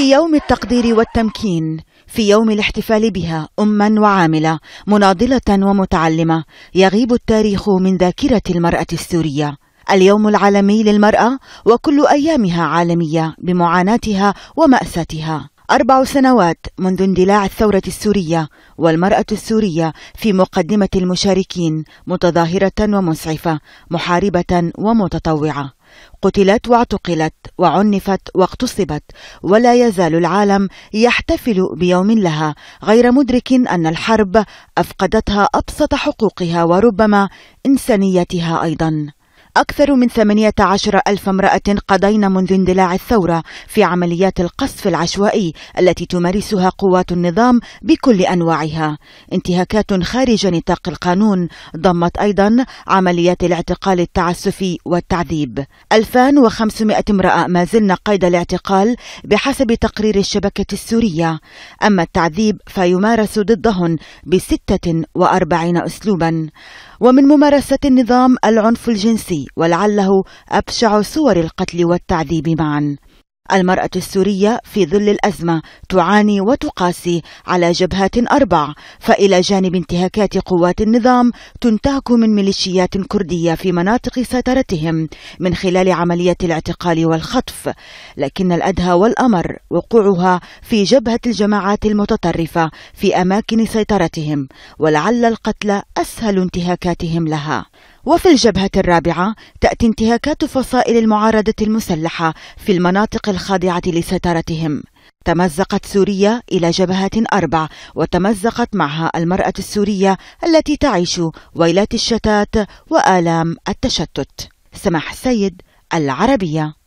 في يوم التقدير والتمكين في يوم الاحتفال بها أما وعاملة مناضلة ومتعلمة يغيب التاريخ من ذاكرة المرأة السورية اليوم العالمي للمرأة وكل أيامها عالمية بمعاناتها ومأساتها أربع سنوات منذ اندلاع الثورة السورية والمرأة السورية في مقدمة المشاركين متظاهرة ومسعفة محاربة ومتطوعة قتلت واعتقلت وعنفت واغتصبت ولا يزال العالم يحتفل بيوم لها غير مدرك أن الحرب أفقدتها أبسط حقوقها وربما إنسانيتها أيضاً أكثر من 18 ألف امرأة قضين منذ اندلاع الثورة في عمليات القصف العشوائي التي تمارسها قوات النظام بكل أنواعها انتهاكات خارج نطاق القانون ضمت أيضا عمليات الاعتقال التعسفي والتعذيب 2500 امرأة ما زلنا قيد الاعتقال بحسب تقرير الشبكة السورية أما التعذيب فيمارس ضدهن ب 46 أسلوبا ومن ممارسة النظام العنف الجنسي ولعله أبشع صور القتل والتعذيب معا المرأة السورية في ظل الأزمة تعاني وتقاسي على جبهات أربع فإلى جانب انتهاكات قوات النظام تنتهك من ميليشيات كردية في مناطق سيطرتهم من خلال عملية الاعتقال والخطف لكن الأدهى والأمر وقوعها في جبهة الجماعات المتطرفة في أماكن سيطرتهم ولعل القتل أسهل انتهاكاتهم لها وفي الجبهة الرابعة تأتي انتهاكات فصائل المعارضة المسلحة في المناطق الخاضعة لسيطرتهم تمزقت سوريا إلى جبهات أربع وتمزقت معها المرأة السورية التي تعيش ويلات الشتات وآلام التشتت سماح السيد العربية